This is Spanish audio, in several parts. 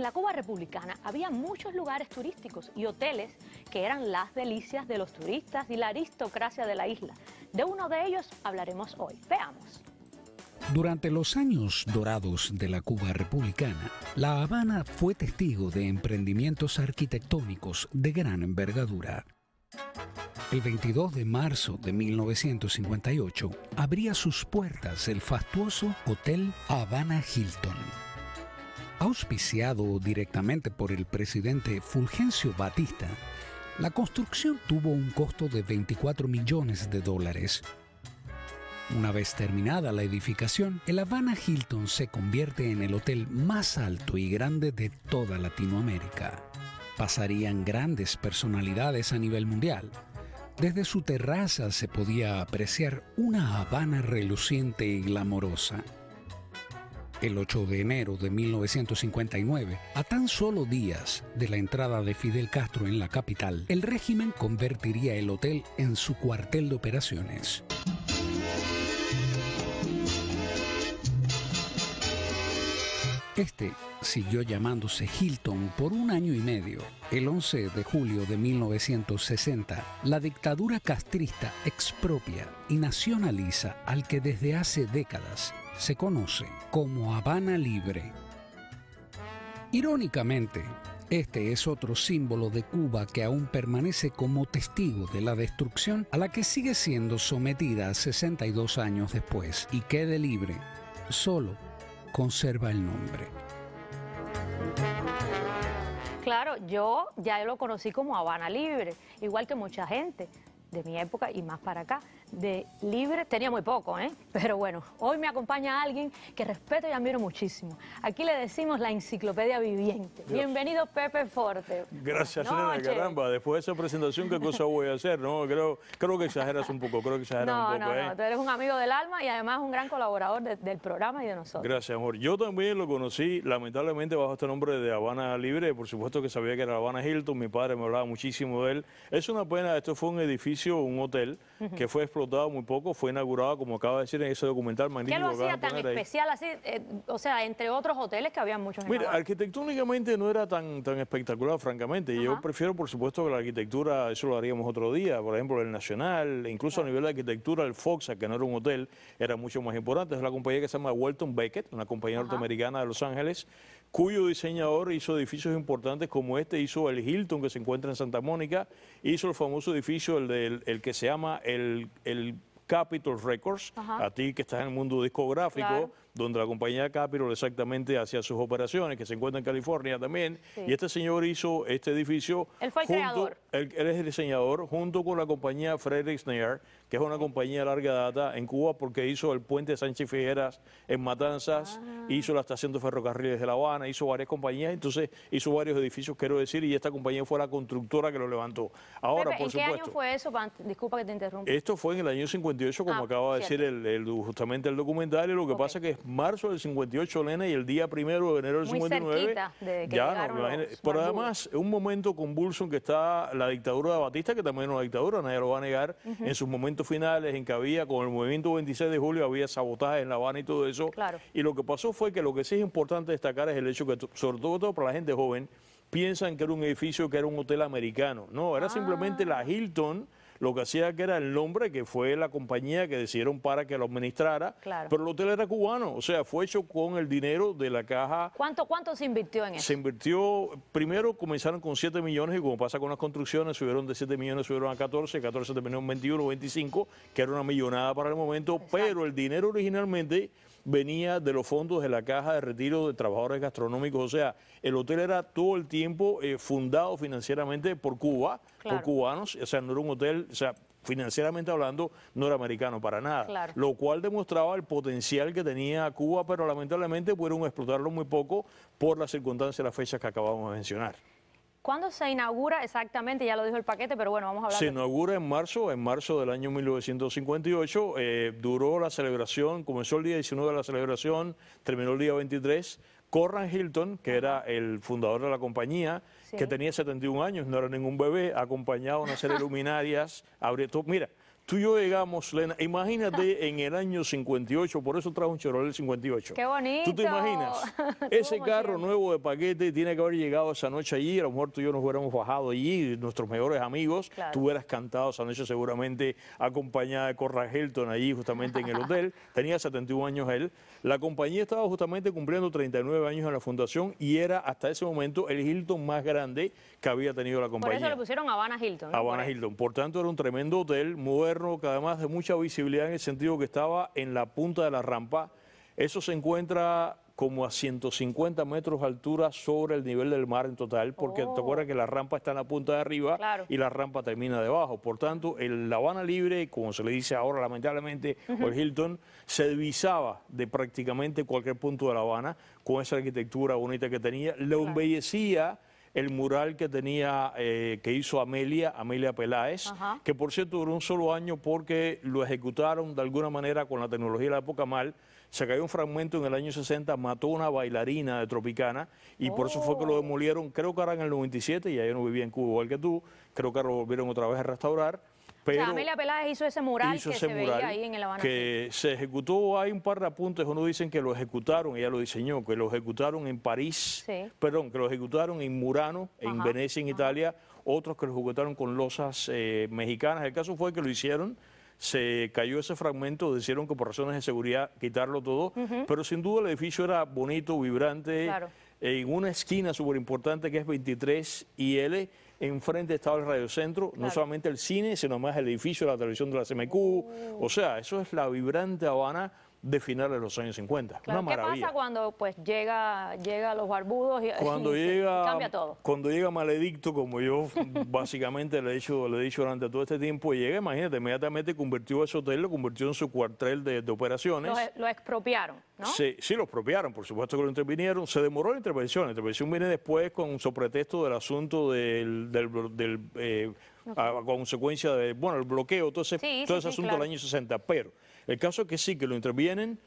En la Cuba republicana había muchos lugares turísticos y hoteles que eran las delicias de los turistas y la aristocracia de la isla. De uno de ellos hablaremos hoy. Veamos. Durante los años dorados de la Cuba republicana, La Habana fue testigo de emprendimientos arquitectónicos de gran envergadura. El 22 de marzo de 1958 abría sus puertas el fastuoso Hotel Habana Hilton Auspiciado directamente por el presidente Fulgencio Batista, la construcción tuvo un costo de 24 millones de dólares. Una vez terminada la edificación, el Habana Hilton se convierte en el hotel más alto y grande de toda Latinoamérica. Pasarían grandes personalidades a nivel mundial. Desde su terraza se podía apreciar una Habana reluciente y glamorosa, el 8 de enero de 1959, a tan solo días de la entrada de Fidel Castro en la capital, el régimen convertiría el hotel en su cuartel de operaciones. Este siguió llamándose Hilton por un año y medio. El 11 de julio de 1960, la dictadura castrista expropia y nacionaliza al que desde hace décadas se conoce como Habana Libre. Irónicamente, este es otro símbolo de Cuba que aún permanece como testigo de la destrucción a la que sigue siendo sometida 62 años después y quede libre, solo conserva el nombre. Claro, yo ya lo conocí como Habana Libre, igual que mucha gente de mi época y más para acá de libre tenía muy poco, ¿eh? Pero bueno, hoy me acompaña alguien que respeto y admiro muchísimo. Aquí le decimos la enciclopedia viviente. Bienvenido, Pepe Forte. Gracias, Elena, caramba. Después de esa presentación, ¿qué cosa voy a hacer? No, creo, creo que exageras un poco, creo que exageras no, un poco. No, ¿eh? no, tú eres un amigo del alma y además un gran colaborador del programa y de nosotros. Gracias, amor. Yo también lo conocí, lamentablemente, bajo este nombre de Habana Libre. Por supuesto que sabía que era Habana Hilton, mi padre me hablaba muchísimo de él. Es una pena, esto fue un edificio, un hotel, que fue explotado explotado muy poco, fue inaugurado, como acaba de decir en ese documental magnífico. ¿Qué lo hacía tan especial así? Eh, o sea, entre otros hoteles que había muchos Mira, arquitectónicamente no era tan, tan espectacular, francamente. Yo prefiero, por supuesto, que la arquitectura, eso lo haríamos otro día, por ejemplo, el Nacional, incluso a nivel de arquitectura, el Fox, que no era un hotel, era mucho más importante. Es la compañía que se llama Walton Beckett, una compañía norteamericana de Los Ángeles, cuyo diseñador hizo edificios importantes como este, hizo el Hilton que se encuentra en Santa Mónica, hizo el famoso edificio, el, del, el que se llama el, Capitol Records, a ti que estás en el mundo discográfico donde la compañía Capitol exactamente hacía sus operaciones, que se encuentra en California también. Y este señor hizo este edificio. Él fue el creador. Él, es el diseñador junto con la compañía Frederick Sneer, que es una compañía de larga data en Cuba porque hizo el puente Sánchez Figueras en Matanzas, ah. hizo la estación de ferrocarriles de La Habana, hizo varias compañías, entonces hizo varios edificios, quiero decir, y esta compañía fue la constructora que lo levantó. Ahora, por por ¿en qué año fue eso? Disculpa que te interrumpa. Esto fue en el año 58, como ah, acaba de decir el, el, justamente el documentario. Lo que pasa es que marzo del 58 Lena y el día primero de enero del 59. De ya, no, pero además un momento convulso en que está la dictadura de Batista, que también es una dictadura, nadie lo va a negar, en sus momentos finales, en que había con el movimiento 26 de julio, había sabotaje en La Habana y todo eso. Y lo que pasó fue que lo que sí es importante destacar es el hecho que, sobre todo para la gente joven, piensan que era un edificio, que era un hotel americano. No, era simplemente la ah. Hilton lo que hacía que era el nombre que fue la compañía que decidieron para que lo administrara, claro. pero el hotel era cubano, o sea, fue hecho con el dinero de la caja. ¿Cuánto, cuánto se invirtió en eso? Se invirtió, primero comenzaron con 7 millones y como pasa con las construcciones, subieron de 7 millones, subieron a 14, 14 terminó en 21, 25, que era una millonada para el momento, pero el dinero originalmente venía de los fondos de la Caja de Retiro de Trabajadores Gastronómicos. O sea, el hotel era todo el tiempo eh, fundado financieramente por Cuba, por cubanos. O sea, no era un hotel, o sea, financieramente hablando, no era americano para nada. Lo cual demostraba el potencial que tenía Cuba, pero lamentablemente pudieron explotarlo muy poco por las circunstancias y las fechas que acabamos de mencionar. ¿Cuándo se inaugura exactamente? Ya lo dijo el paquete, pero bueno, vamos a hablar. Se inaugura en marzo, en marzo del año 1958. Eh, duró la celebración, comenzó el día 19 de la celebración, terminó el día 23. Corran Hilton, que era el fundador de la compañía, que tenía 71 años, no era ningún bebé, acompañado a una serie de luminarias. Abrió, mira, Tú y yo llegamos, Lena, imagínate en el año 58, por eso trajo un Chevrolet 58. ¡Qué bonito! ¿Tú te imaginas? Ese carro nuevo de paquete tiene que haber llegado esa noche allí, a lo mejor tú y yo nos hubiéramos bajado allí, nuestros mejores amigos, tú hubieras cantado esa noche seguramente acompañada de Corra Hilton allí justamente en el hotel, tenía 71 años él, la compañía estaba justamente cumpliendo 39 años en la fundación y era hasta ese momento el Hilton más grande que había tenido la compañía. Por eso le pusieron Habana Hilton. Habana Hilton, por tanto era un tremendo hotel, moderno, que además de mucha visibilidad en el sentido que estaba en la punta de la rampa, eso se encuentra como a 150 metros de altura sobre el nivel del mar en total, porque te oh. acuerdas que la rampa está en la punta de arriba y la rampa termina debajo. Por tanto, el La Habana Libre, como se le dice ahora lamentablemente, el Hilton, se divisaba de prácticamente cualquier punto de La Habana con esa arquitectura bonita que tenía, le embellecía el mural que tenía, eh, que hizo Amelia, Amelia Peláez, que por cierto duró un solo año porque lo ejecutaron de alguna manera con la tecnología de la época mal. Se cayó un fragmento en el año 60, mató una bailarina de Tropicana y por eso fue que lo oh. demolieron, creo que ahora en el 97, y yo no vivía en Cuba igual que tú, creo que lo volvieron otra vez a restaurar Amelia Amelia Peláez hizo ese mural que se veía ahí en el Habana. Que se ejecutó, hay un par de apuntes, uno dicen que lo ejecutaron, ella lo diseñó, que lo ejecutaron en París, perdón, que lo ejecutaron en Murano, en Venecia, en Italia, otros que lo ejecutaron con losas eh, mexicanas. El caso fue que lo hicieron se cayó ese fragmento, decidieron que por razones de seguridad quitarlo todo, pero sin duda el edificio era bonito, vibrante, en una esquina súper importante que es 23 y L enfrente estaba el Radio Centro, no solamente el cine, sino más el edificio de la televisión de la CMQ. O sea, eso es la vibrante Habana de finales de los años 50. Una maravilla. ¿Qué pasa cuando pues, llega, llega a los barbudos y, cuando cambia todo? Cuando llega Maledicto, como yo básicamente le he, dicho, le he dicho durante todo este tiempo, llega, imagínate, inmediatamente convirtió ese hotel, lo convirtió en su cuartel de, operaciones. Lo, expropiaron, ¿no? Sí, sí, lo expropiaron, por supuesto que lo intervinieron. Se demoró la intervención, la intervención viene después con su pretexto del asunto del... del, eh, consecuencia de, bueno, el bloqueo, todo ese, todo ese asunto del año 60, pero el caso es que sí, que lo intervienen.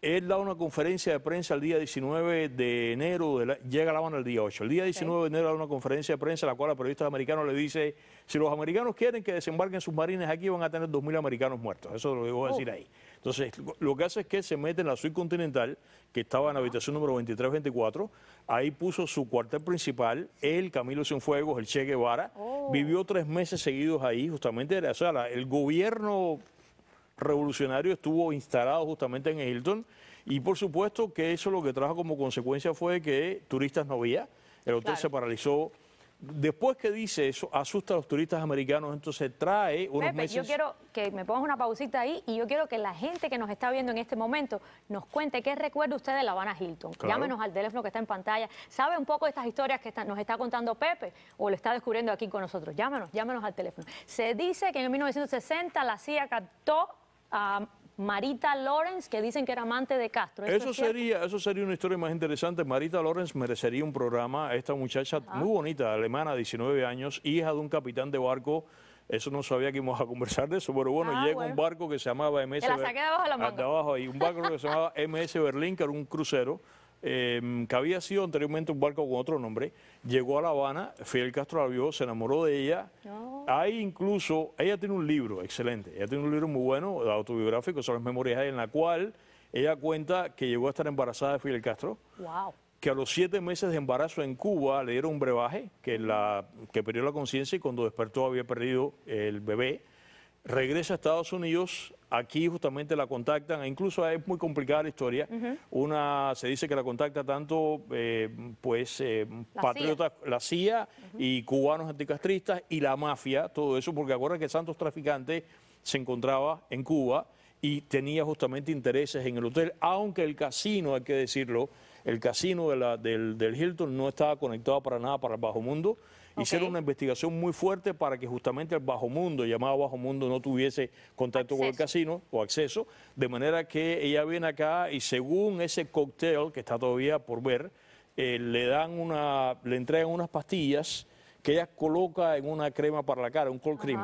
Él da una conferencia de prensa el día 19 de enero, llega a La Habana el día 8. El día 19 de enero da una conferencia de prensa la cual a periodista americano le dice, si los americanos quieren que desembarquen sus marines aquí, van a tener 2.000 americanos muertos. Eso lo voy a decir oh. ahí. Entonces, lo que hace es que se mete en la continental que estaba en la habitación número 23-24, ahí puso su cuartel principal, él, Camilo Cienfuegos, el Che Guevara, oh. vivió tres meses seguidos ahí, justamente, o sea, el gobierno revolucionario estuvo instalado justamente en Hilton y por supuesto que eso lo que trajo como consecuencia fue que turistas no había, el hotel se paralizó. Después que dice eso, asusta a los turistas americanos, entonces trae unos Pepe, yo quiero que me pongas una pausita ahí y yo quiero que la gente que nos está viendo en este momento nos cuente qué recuerda usted de La Habana Hilton. Llámenos al teléfono que está en pantalla. ¿Sabe un poco de estas historias que nos está contando Pepe o lo está descubriendo aquí con nosotros? Llámenos, llámenos al teléfono. Se dice que en 1960 la CIA captó a Marita Lorenz, que dicen que era amante de Castro. Eso, sería, eso sería una historia más interesante. Marita Lorenz merecería un programa. Esta muchacha muy bonita, alemana, 19 años, hija de un capitán de barco. Eso no sabía que íbamos a conversar de eso, pero bueno, ah, llega un barco que se llamaba MS... abajo un barco que se llamaba MS Berlín, que era un crucero Em, que había sido anteriormente un barco con otro nombre, llegó a La Habana, Fidel Castro la vio, se enamoró de ella. Ahí Hay incluso, ella tiene un libro excelente, ella tiene un libro muy bueno, autobiográfico, son las memorias en la cual ella cuenta que llegó a estar embarazada de Fidel Castro. Wow. Que a los siete meses de embarazo en Cuba le dieron un brebaje que, la, que perdió la conciencia y cuando despertó había perdido el bebé regresa a Estados Unidos, aquí justamente la contactan, e incluso es muy complicada la historia, una se dice que la contacta tanto eh, pues eh, patriotas, la CIA y cubanos anticastristas y la mafia, todo eso, porque acuerda que Santos Traficante se encontraba en Cuba y tenía justamente intereses en el hotel, aunque el casino, hay que decirlo, el casino de la, del, del Hilton no estaba conectado para nada para el bajo mundo, Hicieron una investigación muy fuerte para que justamente el bajo mundo, llamado bajo mundo, no tuviese contacto con el casino o acceso, de manera que ella viene acá y según ese cóctel que está todavía por ver, eh, le dan una, le entregan unas pastillas que ella coloca en una crema para la cara, un cold cream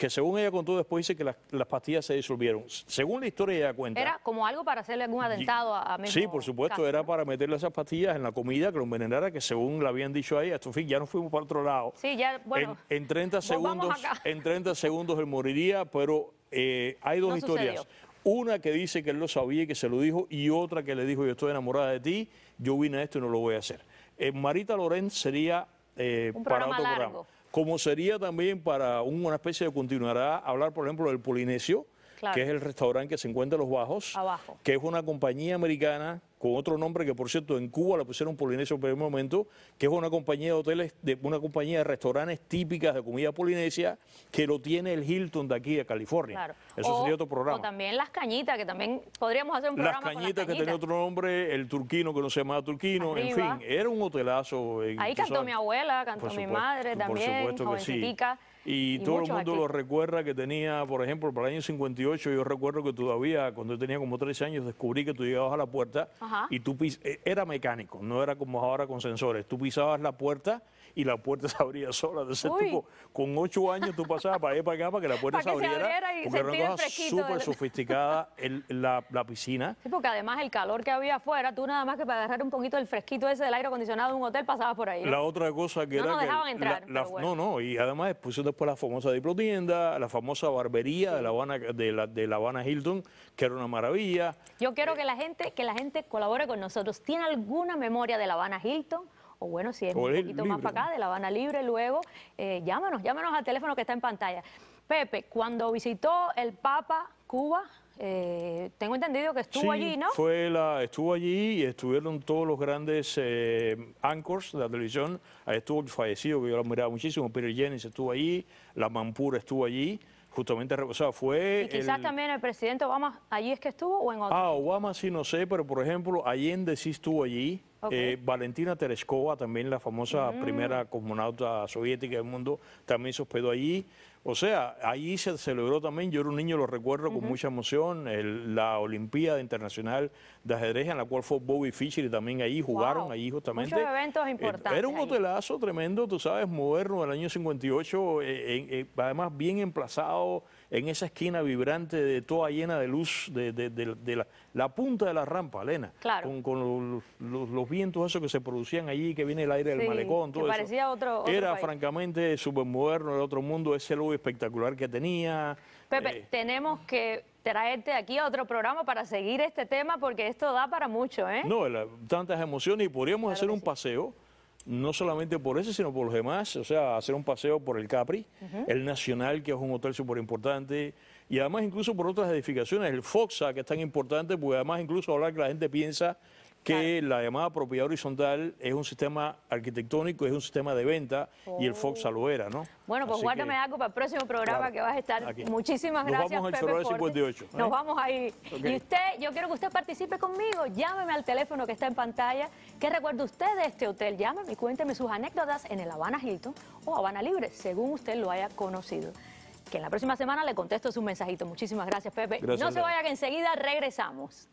que según ella contó después dice que las, pastillas se disolvieron. Según la historia ella cuenta... Era como algo para hacerle algún atentado a, Sí, por supuesto, era para meterle esas pastillas en la comida, que lo envenenara, que según le habían dicho a fin, ya nos fuimos para otro lado. Sí, ya, bueno... En, 30 segundos, en segundos él moriría, pero eh, hay dos historias. Una que dice que él lo sabía y que se lo dijo, y otra que le dijo, yo estoy enamorada de ti, yo vine a esto y no lo voy a hacer. Eh, Marita Lorenz sería eh, para otro programa como sería también para una especie de continuará hablar, por ejemplo, del Polinesio, que es el restaurante que se encuentra en Los Bajos, que es una compañía americana con otro nombre que, por cierto, en Cuba la pusieron Polinesia en primer momento, que es una compañía de hoteles, de, una compañía de restaurantes típicas de comida polinesia, que lo tiene el Hilton de aquí, de California. Claro. Eso sería otro programa. O también Las Cañitas, que también podríamos hacer un programa Las Cañitas, que tenía otro nombre, el Turquino, que no se llamaba Turquino, en fin, era un hotelazo. En, eh, Ahí cantó mi abuela, cantó mi madre también, por supuesto y, todo el mundo lo recuerda que tenía, por ejemplo, para el año 58, yo recuerdo que todavía, cuando yo tenía como 13 años, descubrí que tú llegabas a la puerta y tú eh, era mecánico, no era como ahora con sensores. Tú pisabas la puerta y la puerta se abría sola. Entonces con 8 años, tú pasabas para allá para acá para que la puerta se abriera, era una cosa súper sofisticada la, piscina. Sí, porque además el calor que había afuera, tú nada más que para agarrar un poquito el fresquito ese del aire acondicionado de un hotel, pasabas por ahí. La otra cosa que no era. No, no, y además después pues, la famosa diplotienda, la famosa barbería de La Habana, de la, Habana Hilton, que era una maravilla. Yo quiero eh, que la gente, que la gente colabore con nosotros. ¿Tiene alguna memoria de La Habana Hilton? o bueno, si es un poquito más para acá, de La Habana Libre, luego eh, llámanos, llámanos al teléfono que está en pantalla. Pepe, cuando visitó el Papa Cuba, eh, tengo entendido que estuvo allí, ¿no? Fue la, estuvo allí y estuvieron todos los grandes eh, anchors de la televisión. estuvo el fallecido, que yo lo admiraba muchísimo, Peter Jennings estuvo allí, la Mampura estuvo allí. Justamente, o sea, fue... Y quizás también el presidente Obama, ¿allí es que estuvo o en otro? Ah, Obama sí, no sé, pero por ejemplo, Allende sí estuvo allí. Eh, Valentina Tereskova también la famosa mm. primera cosmonauta soviética del mundo, también se hospedó allí. O sea, ahí se celebró también, yo era un niño, lo recuerdo con mucha emoción, la Olimpiada Internacional de Ajedrez, en la cual fue Bobby Fischer y también ahí jugaron, ahí justamente. Muchos eventos eh, importantes. Era un hotelazo tremendo, tú sabes, moderno del año 58, eh, eh, además bien emplazado en esa esquina vibrante de toda llena de luz, de, la, punta de la rampa, Elena. Claro. Con, los, vientos esos que se producían allí, que viene el aire del malecón, todo que parecía eso. Otro, Era francamente moderno, el otro mundo, ese lobo espectacular que tenía. Pepe, eh, tenemos que traerte aquí a otro programa para seguir este tema porque esto da para mucho, ¿eh? No, tantas emociones y podríamos hacer un paseo no solamente por ese, sino por los demás, o sea, hacer un paseo por el Capri, el Nacional, que es un hotel súper importante, y además incluso por otras edificaciones, el Foxa, que es tan importante, porque además incluso hablar que la gente piensa que la llamada propiedad horizontal es un sistema arquitectónico, es un sistema de venta y el Fox lo era, ¿no? Bueno, pues guárdame algo para el próximo programa que vas a estar. Muchísimas gracias. Nos vamos al Pepe 58. ¿eh? Nos vamos ahí. Y usted, yo quiero que usted participe conmigo. Llámeme al teléfono que está en pantalla. ¿Qué recuerda usted de este hotel? Llámeme y cuénteme sus anécdotas en el Habana Hilton o Habana Libre, según usted lo haya conocido. Que en la próxima semana le contesto su mensajito. Muchísimas gracias, Pepe. no se vaya que enseguida regresamos.